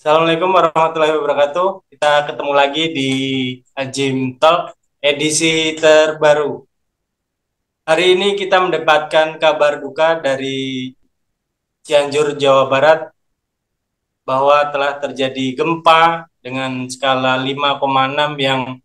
Assalamualaikum warahmatullahi wabarakatuh. Kita ketemu lagi di Ajim Talk edisi terbaru. Hari ini kita mendapatkan kabar duka dari Cianjur, Jawa Barat bahwa telah terjadi gempa dengan skala 5,6 yang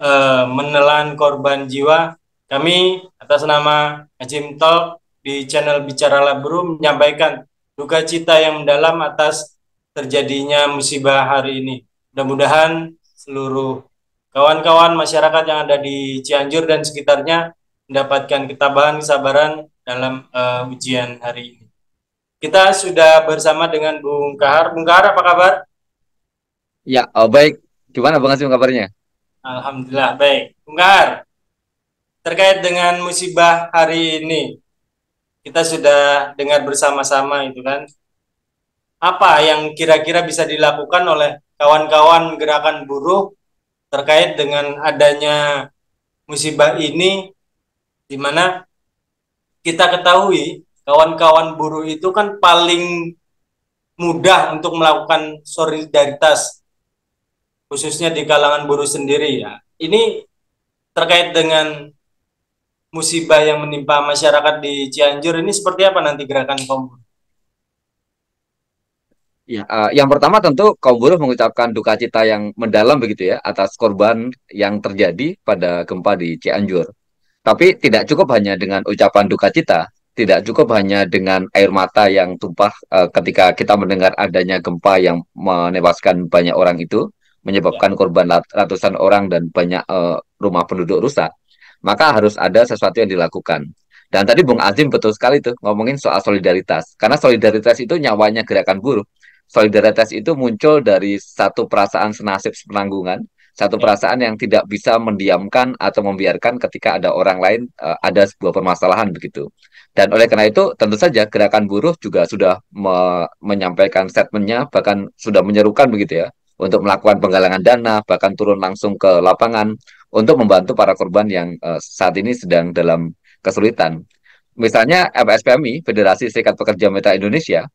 eh, menelan korban jiwa. Kami atas nama Ajim Talk di channel Bicara Labru menyampaikan duka cita yang mendalam atas terjadinya musibah hari ini. Mudah-mudahan seluruh kawan-kawan masyarakat yang ada di Cianjur dan sekitarnya mendapatkan ketabahan, kesabaran dalam uh, ujian hari ini. Kita sudah bersama dengan Bung Kahar. Bung Kahar, apa kabar? Ya, oh baik. Gimana Bang Asim kabarnya? Alhamdulillah, baik. Bung Kahar, terkait dengan musibah hari ini, kita sudah dengar bersama-sama itu kan apa yang kira-kira bisa dilakukan oleh kawan-kawan gerakan buruh terkait dengan adanya musibah ini di mana kita ketahui kawan-kawan buruh itu kan paling mudah untuk melakukan solidaritas khususnya di kalangan buruh sendiri ya. Ini terkait dengan musibah yang menimpa masyarakat di Cianjur ini seperti apa nanti gerakan kaum Ya. Uh, yang pertama tentu kaum buruh mengucapkan duka cita yang mendalam begitu ya atas korban yang terjadi pada gempa di Cianjur. Tapi tidak cukup hanya dengan ucapan duka cita, tidak cukup hanya dengan air mata yang tumpah uh, ketika kita mendengar adanya gempa yang menewaskan banyak orang itu, menyebabkan ya. korban ratusan orang dan banyak uh, rumah penduduk rusak. Maka harus ada sesuatu yang dilakukan. Dan tadi Bung Azim betul sekali tuh ngomongin soal solidaritas, karena solidaritas itu nyawanya gerakan buruh solidaritas itu muncul dari satu perasaan senasib penanggungan satu ya. perasaan yang tidak bisa mendiamkan atau membiarkan ketika ada orang lain uh, ada sebuah permasalahan begitu. Dan oleh karena itu tentu saja gerakan buruh juga sudah me menyampaikan statementnya bahkan sudah menyerukan begitu ya untuk melakukan penggalangan dana bahkan turun langsung ke lapangan untuk membantu para korban yang uh, saat ini sedang dalam kesulitan. Misalnya FSPMI Federasi Serikat Pekerja Mitra Indonesia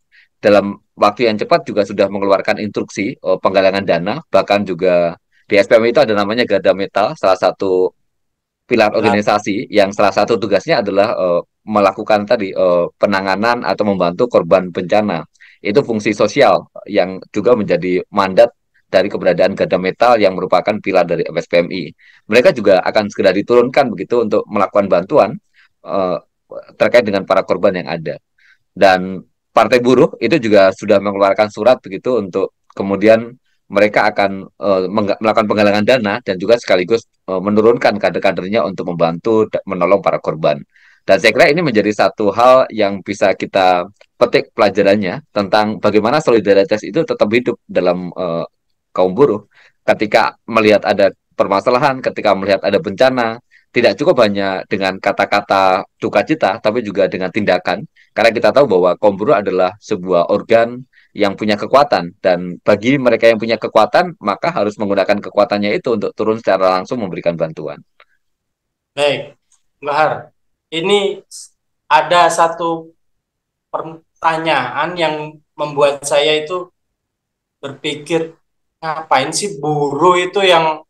dalam waktu yang cepat juga sudah mengeluarkan instruksi uh, penggalangan dana bahkan juga di SPM itu ada namanya Garda Metal salah satu pilar organisasi yang salah satu tugasnya adalah uh, melakukan tadi uh, penanganan atau membantu korban bencana itu fungsi sosial yang juga menjadi mandat dari keberadaan garda metal yang merupakan pilar dari SPMI Mereka juga akan segera diturunkan begitu untuk melakukan bantuan uh, terkait dengan para korban yang ada. Dan Partai Buruh itu juga sudah mengeluarkan surat begitu untuk kemudian mereka akan uh, melakukan penggalangan dana dan juga sekaligus uh, menurunkan kader-kadernya untuk membantu menolong para korban. Dan saya kira ini menjadi satu hal yang bisa kita petik pelajarannya tentang bagaimana solidaritas itu tetap hidup dalam uh, kaum buruh ketika melihat ada permasalahan, ketika melihat ada bencana, tidak cukup hanya dengan kata-kata duka cita, tapi juga dengan tindakan. Karena kita tahu bahwa buruh adalah sebuah organ yang punya kekuatan dan bagi mereka yang punya kekuatan maka harus menggunakan kekuatannya itu untuk turun secara langsung memberikan bantuan. Baik, Bahar, ini ada satu pertanyaan yang membuat saya itu berpikir ngapain sih buruh itu yang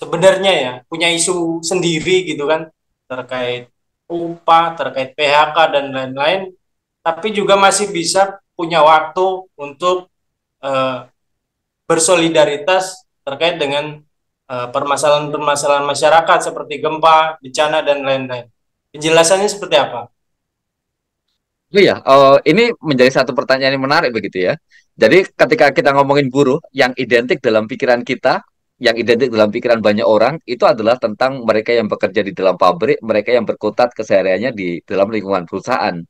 sebenarnya ya punya isu sendiri gitu kan terkait upah, terkait PHK dan lain-lain, tapi juga masih bisa punya waktu untuk uh, bersolidaritas terkait dengan eh, permasalahan-permasalahan masyarakat seperti gempa, bencana dan lain-lain. Penjelasannya seperti apa? Oh iya, uh, ini menjadi satu pertanyaan yang menarik begitu ya. Jadi ketika kita ngomongin buruh, yang identik dalam pikiran kita yang identik dalam pikiran banyak orang itu adalah tentang mereka yang bekerja di dalam pabrik, mereka yang berkutat kesehariannya di dalam lingkungan perusahaan.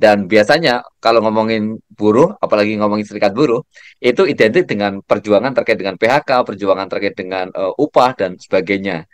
Dan biasanya kalau ngomongin buruh, apalagi ngomongin serikat buruh, itu identik dengan perjuangan terkait dengan PHK, perjuangan terkait dengan uh, upah dan sebagainya.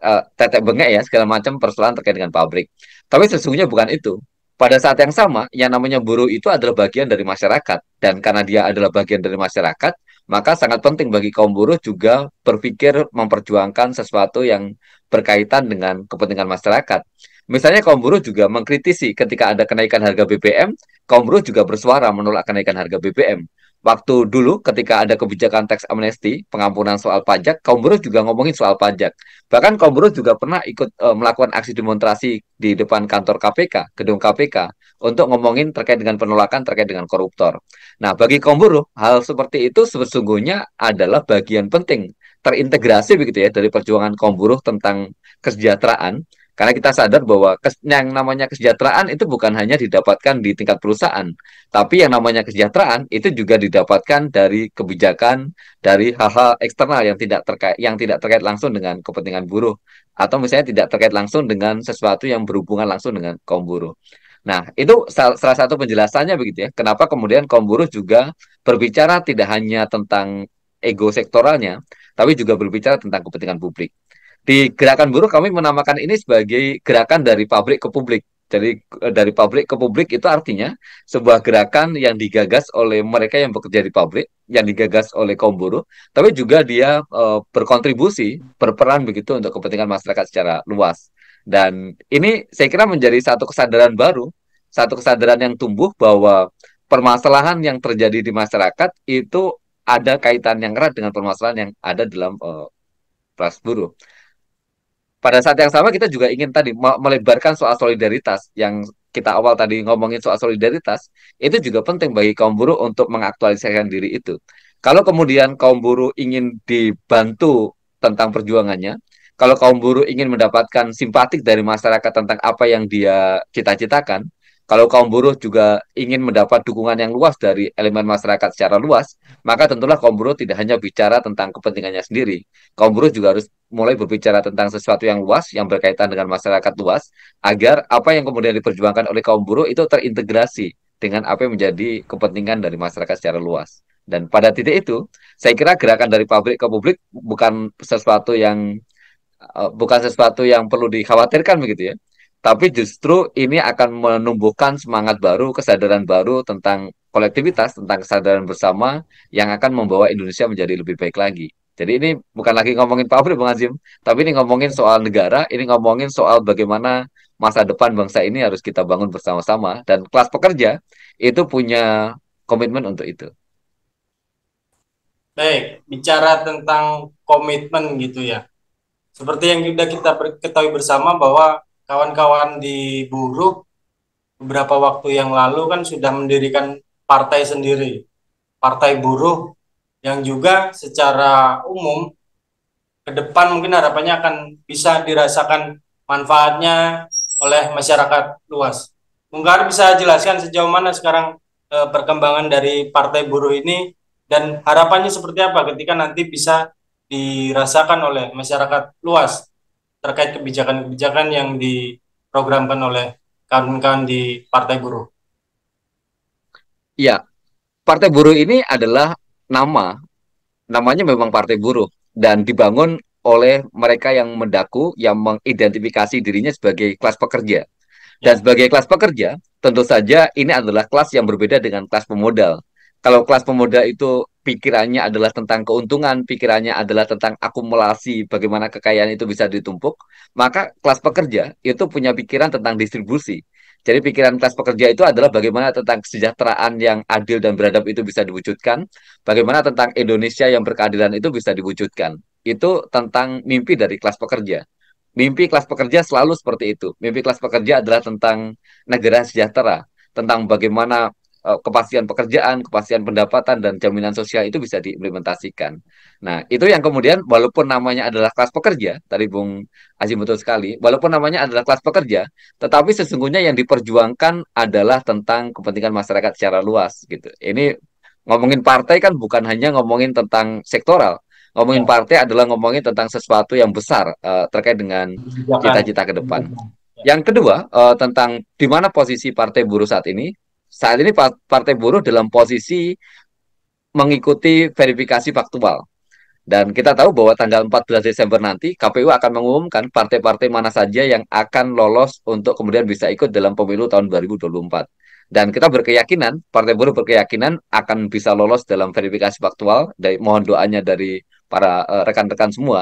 Uh, tetek bengek ya segala macam persoalan terkait dengan pabrik. Tapi sesungguhnya bukan itu. Pada saat yang sama, yang namanya buruh itu adalah bagian dari masyarakat dan karena dia adalah bagian dari masyarakat, maka sangat penting bagi kaum buruh juga berpikir memperjuangkan sesuatu yang berkaitan dengan kepentingan masyarakat. Misalnya kaum buruh juga mengkritisi ketika ada kenaikan harga BBM, kaum buruh juga bersuara menolak kenaikan harga BBM waktu dulu ketika ada kebijakan teks amnesti, pengampunan soal pajak, kaum buruh juga ngomongin soal pajak. Bahkan kaum buruh juga pernah ikut e, melakukan aksi demonstrasi di depan kantor KPK, gedung KPK, untuk ngomongin terkait dengan penolakan terkait dengan koruptor. Nah, bagi kaum buruh, hal seperti itu sesungguhnya adalah bagian penting terintegrasi begitu ya dari perjuangan kaum buruh tentang kesejahteraan karena kita sadar bahwa kes, yang namanya kesejahteraan itu bukan hanya didapatkan di tingkat perusahaan, tapi yang namanya kesejahteraan itu juga didapatkan dari kebijakan, dari hal-hal eksternal yang tidak terkait yang tidak terkait langsung dengan kepentingan buruh atau misalnya tidak terkait langsung dengan sesuatu yang berhubungan langsung dengan kaum buruh. Nah, itu salah satu penjelasannya begitu ya. Kenapa kemudian kaum buruh juga berbicara tidak hanya tentang ego sektoralnya, tapi juga berbicara tentang kepentingan publik. Di gerakan buruh kami menamakan ini sebagai gerakan dari pabrik ke publik. Jadi eh, dari pabrik ke publik itu artinya sebuah gerakan yang digagas oleh mereka yang bekerja di pabrik, yang digagas oleh kaum buruh, tapi juga dia e, berkontribusi, berperan begitu untuk kepentingan masyarakat secara luas. Dan ini saya kira menjadi satu kesadaran baru, satu kesadaran yang tumbuh bahwa permasalahan yang terjadi di masyarakat itu ada kaitan yang erat dengan permasalahan yang ada dalam e, kelas buruh pada saat yang sama kita juga ingin tadi melebarkan soal solidaritas yang kita awal tadi ngomongin soal solidaritas itu juga penting bagi kaum buruh untuk mengaktualisasikan diri itu. Kalau kemudian kaum buruh ingin dibantu tentang perjuangannya, kalau kaum buruh ingin mendapatkan simpatik dari masyarakat tentang apa yang dia cita-citakan, kalau kaum buruh juga ingin mendapat dukungan yang luas dari elemen masyarakat secara luas, maka tentulah kaum buruh tidak hanya bicara tentang kepentingannya sendiri. Kaum buruh juga harus mulai berbicara tentang sesuatu yang luas, yang berkaitan dengan masyarakat luas, agar apa yang kemudian diperjuangkan oleh kaum buruh itu terintegrasi dengan apa yang menjadi kepentingan dari masyarakat secara luas. Dan pada titik itu, saya kira gerakan dari pabrik ke publik bukan sesuatu yang eh, bukan sesuatu yang perlu dikhawatirkan begitu ya. Tapi justru ini akan menumbuhkan semangat baru, kesadaran baru tentang kolektivitas tentang kesadaran bersama yang akan membawa Indonesia menjadi lebih baik lagi. Jadi ini bukan lagi ngomongin pabrik Bang Azim, tapi ini ngomongin soal negara, ini ngomongin soal bagaimana masa depan bangsa ini harus kita bangun bersama-sama dan kelas pekerja itu punya komitmen untuk itu. Baik, bicara tentang komitmen gitu ya. Seperti yang sudah kita ketahui bersama bahwa kawan-kawan di buruk beberapa waktu yang lalu kan sudah mendirikan partai sendiri, partai buruh yang juga secara umum ke depan mungkin harapannya akan bisa dirasakan manfaatnya oleh masyarakat luas. Mungkin bisa jelaskan sejauh mana sekarang e, perkembangan dari partai buruh ini dan harapannya seperti apa ketika nanti bisa dirasakan oleh masyarakat luas terkait kebijakan-kebijakan yang diprogramkan oleh kawan-kawan di partai buruh. Ya, Partai Buruh ini adalah nama, namanya memang Partai Buruh dan dibangun oleh mereka yang mendaku, yang mengidentifikasi dirinya sebagai kelas pekerja. Dan ya. sebagai kelas pekerja, tentu saja ini adalah kelas yang berbeda dengan kelas pemodal. Kalau kelas pemodal itu pikirannya adalah tentang keuntungan, pikirannya adalah tentang akumulasi, bagaimana kekayaan itu bisa ditumpuk, maka kelas pekerja itu punya pikiran tentang distribusi. Jadi pikiran kelas pekerja itu adalah bagaimana tentang kesejahteraan yang adil dan beradab itu bisa diwujudkan, bagaimana tentang Indonesia yang berkeadilan itu bisa diwujudkan. Itu tentang mimpi dari kelas pekerja. Mimpi kelas pekerja selalu seperti itu. Mimpi kelas pekerja adalah tentang negara sejahtera, tentang bagaimana Eh, kepastian pekerjaan, kepastian pendapatan dan jaminan sosial itu bisa diimplementasikan. Nah, itu yang kemudian walaupun namanya adalah kelas pekerja, tadi Bung Azim betul sekali, walaupun namanya adalah kelas pekerja, tetapi sesungguhnya yang diperjuangkan adalah tentang kepentingan masyarakat secara luas gitu. Ini ngomongin partai kan bukan hanya ngomongin tentang sektoral, ngomongin ya. partai adalah ngomongin tentang sesuatu yang besar uh, terkait dengan cita-cita ke depan. Yang kedua uh, tentang di mana posisi partai buruh saat ini saat ini partai buruh dalam posisi mengikuti verifikasi faktual. Dan kita tahu bahwa tanggal 14 Desember nanti KPU akan mengumumkan partai-partai mana saja yang akan lolos untuk kemudian bisa ikut dalam pemilu tahun 2024. Dan kita berkeyakinan, Partai Buruh berkeyakinan akan bisa lolos dalam verifikasi faktual. Dari, mohon doanya dari para eh, rekan-rekan uh, rekan -rekan semua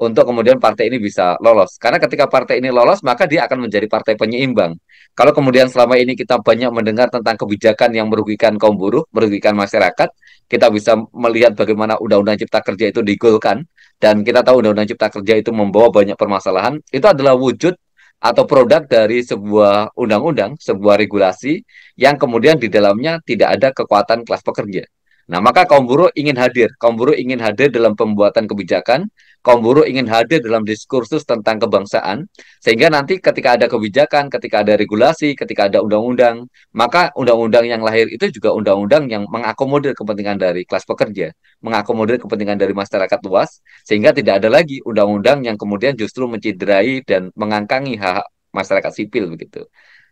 untuk kemudian partai ini bisa lolos. Karena ketika partai ini lolos, maka dia akan menjadi partai penyeimbang. Kalau kemudian selama ini kita banyak mendengar tentang kebijakan yang merugikan kaum buruh, merugikan masyarakat, kita bisa melihat bagaimana Undang-Undang Cipta Kerja itu digolkan dan kita tahu Undang-Undang Cipta Kerja itu membawa banyak permasalahan. Itu adalah wujud atau produk dari sebuah undang-undang, sebuah regulasi yang kemudian di dalamnya tidak ada kekuatan kelas pekerja. Nah, maka kaum buruh ingin hadir, kaum buruh ingin hadir dalam pembuatan kebijakan kaum buruh ingin hadir dalam diskursus tentang kebangsaan sehingga nanti ketika ada kebijakan, ketika ada regulasi, ketika ada undang-undang, maka undang-undang yang lahir itu juga undang-undang yang mengakomodir kepentingan dari kelas pekerja, mengakomodir kepentingan dari masyarakat luas sehingga tidak ada lagi undang-undang yang kemudian justru menciderai dan mengangkangi hak, -hak masyarakat sipil begitu.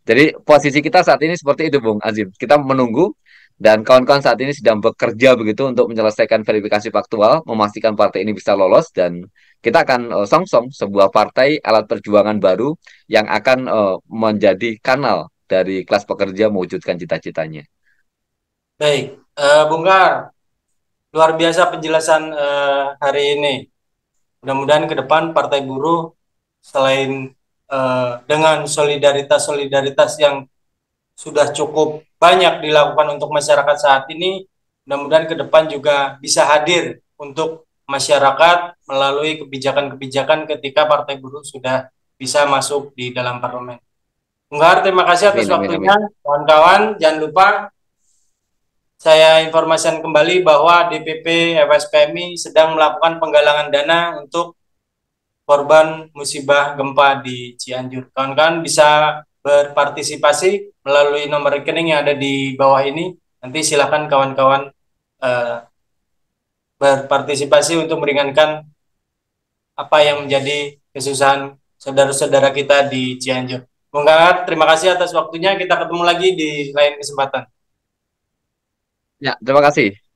Jadi posisi kita saat ini seperti itu Bung Azim. Kita menunggu dan kawan-kawan saat ini sedang bekerja begitu untuk menyelesaikan verifikasi faktual, memastikan partai ini bisa lolos dan kita akan uh, eh, -song sebuah partai alat perjuangan baru yang akan uh, menjadi kanal dari kelas pekerja mewujudkan cita-citanya. Baik, uh, Bung luar biasa penjelasan uh, hari ini. Mudah-mudahan ke depan Partai Buruh selain uh, dengan solidaritas-solidaritas yang sudah cukup banyak dilakukan untuk masyarakat saat ini. Mudah-mudahan ke depan juga bisa hadir untuk masyarakat melalui kebijakan-kebijakan ketika Partai Buruh sudah bisa masuk di dalam parlemen. Ungar, terima kasih atas amin, waktunya. Kawan-kawan, jangan lupa saya informasikan kembali bahwa DPP FSPMI sedang melakukan penggalangan dana untuk korban musibah gempa di Cianjur. Kawan-kawan bisa berpartisipasi melalui nomor rekening yang ada di bawah ini. Nanti silahkan kawan-kawan uh, berpartisipasi untuk meringankan apa yang menjadi kesusahan saudara-saudara kita di Cianjur. Bung terima kasih atas waktunya. Kita ketemu lagi di lain kesempatan. Ya, terima kasih.